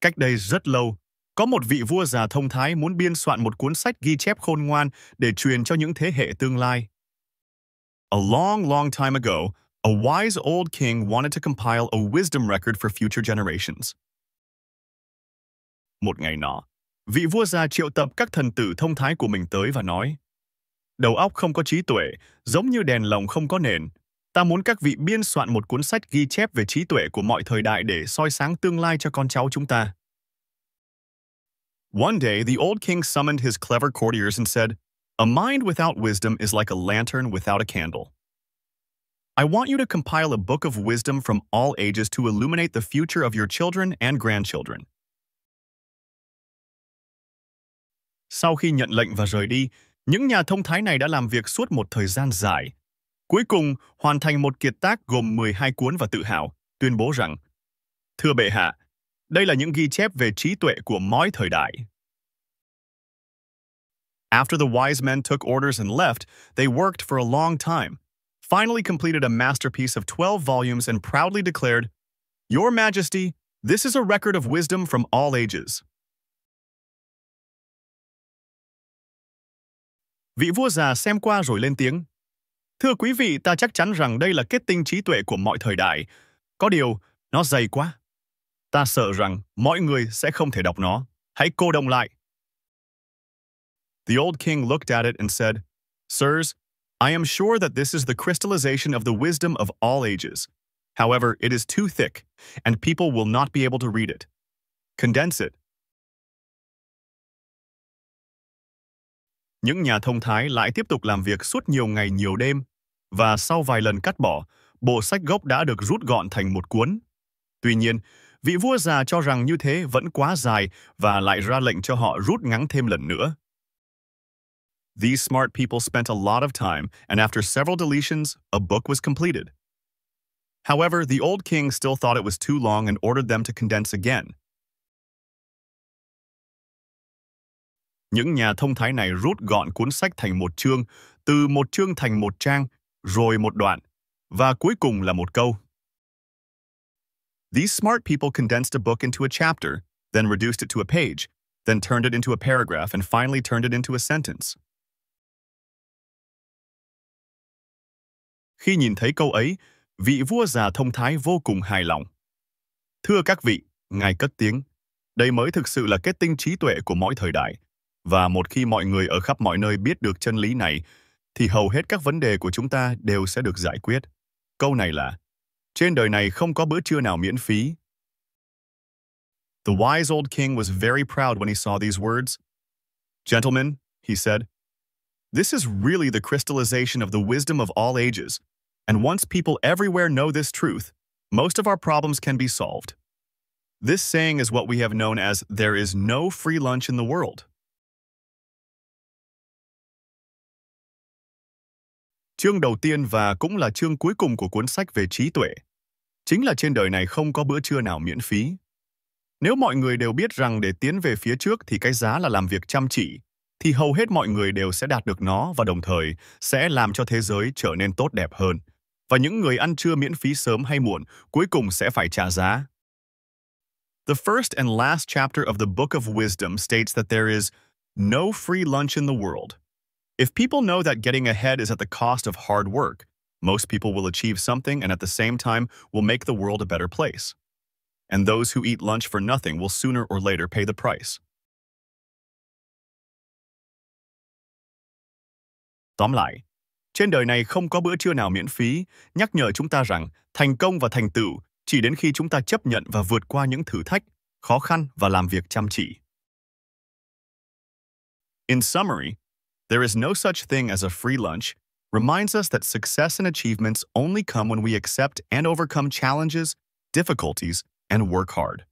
Cách đây rất lâu, có một vị vua già thông thái muốn biên soạn một cuốn sách ghi chép khôn ngoan để truyền cho những thế hệ tương lai. A long, long time ago, a wise old king wanted to compile a wisdom record for future generations. Một ngày nọ, vị vua già triệu tập các thần tử thông thái của mình tới và nói Đầu óc không có trí tuệ, giống như đèn lồng không có nền, Ta muốn các vị biên soạn một cuốn sách ghi chép về trí tuệ của mọi thời đại để soi sáng tương lai cho con cháu chúng ta. One day, the old king summoned his clever courtiers and said, A mind without wisdom is like a lantern without a candle. I want you to compile a book of wisdom from all ages to illuminate the future of your children and grandchildren. Sau khi nhận lệnh và rời đi, những nhà thông thái này đã làm việc suốt một thời gian dài Cuối cùng, hoàn thành một kiệt tác gồm 12 cuốn và tự hào, tuyên bố rằng Thưa bệ hạ, đây là những ghi chép về trí tuệ của mọi thời đại. After the wise men took orders and left, they worked for a long time, finally completed a masterpiece of 12 volumes and proudly declared, Your Majesty, this is a record of wisdom from all ages. Vị vua già xem qua rồi lên tiếng. Thưa quý vị, ta chắc chắn rằng đây là kết tinh trí tuệ của mọi thời đại. Có điều, nó dày quá. Ta sợ rằng mọi người sẽ không thể đọc nó. Hãy cô đồng lại. The old king looked at it and said, Sirs, I am sure that this is the crystallization of the wisdom of all ages. However, it is too thick, and people will not be able to read it. Condense it Những nhà thông thái lại tiếp tục làm việc suốt nhiều ngày nhiều đêm, và sau vài lần cắt bỏ, bộ sách gốc đã được rút gọn thành một cuốn. Tuy nhiên, vị vua già cho rằng như thế vẫn quá dài và lại ra lệnh cho họ rút ngắn thêm lần nữa. These smart people spent a lot of time, and after several deletions, a book was completed. However, the old king still thought it was too long and ordered them to condense again. Những nhà thông thái này rút gọn cuốn sách thành một chương, từ một chương thành một trang, rồi một đoạn, và cuối cùng là một câu. These smart people condensed a book into a chapter, then reduced it to a page, then turned it into a paragraph, and finally turned it into a sentence. Khi nhìn thấy câu ấy, vị vua già thông thái vô cùng hài lòng. Thưa các vị, ngài cất tiếng, đây mới thực sự là kết tinh trí tuệ của mỗi thời đại – và một khi mọi người ở khắp mọi nơi biết được chân lý này, thì hầu hết các vấn đề của chúng ta đều sẽ được giải quyết. Câu này là, trên đời này không có bữa trưa nào miễn phí. The wise old king was very proud when he saw these words. Gentlemen, he said, this is really the crystallization of the wisdom of all ages. And once people everywhere know this truth, most of our problems can be solved. This saying is what we have known as there is no free lunch in the world. Chương đầu tiên và cũng là chương cuối cùng của cuốn sách về trí tuệ, chính là trên đời này không có bữa trưa nào miễn phí. Nếu mọi người đều biết rằng để tiến về phía trước thì cái giá là làm việc chăm chỉ, thì hầu hết mọi người đều sẽ đạt được nó và đồng thời sẽ làm cho thế giới trở nên tốt đẹp hơn. Và những người ăn trưa miễn phí sớm hay muộn cuối cùng sẽ phải trả giá. The first and last chapter of the Book of Wisdom states that there is no free lunch in the world – If people know that getting ahead is at the cost of hard work, most people will achieve something and at the same time will make the world a better place. And those who eat lunch for nothing will sooner or later pay the price. Tóm lại, trên đời này không có bữa trưa nào miễn phí, nhắc nhở chúng ta rằng thành công và thành tựu chỉ đến khi chúng ta chấp nhận và vượt qua những thử thách, khó khăn và làm việc chăm chỉ. In summary, there is no such thing as a free lunch reminds us that success and achievements only come when we accept and overcome challenges, difficulties, and work hard.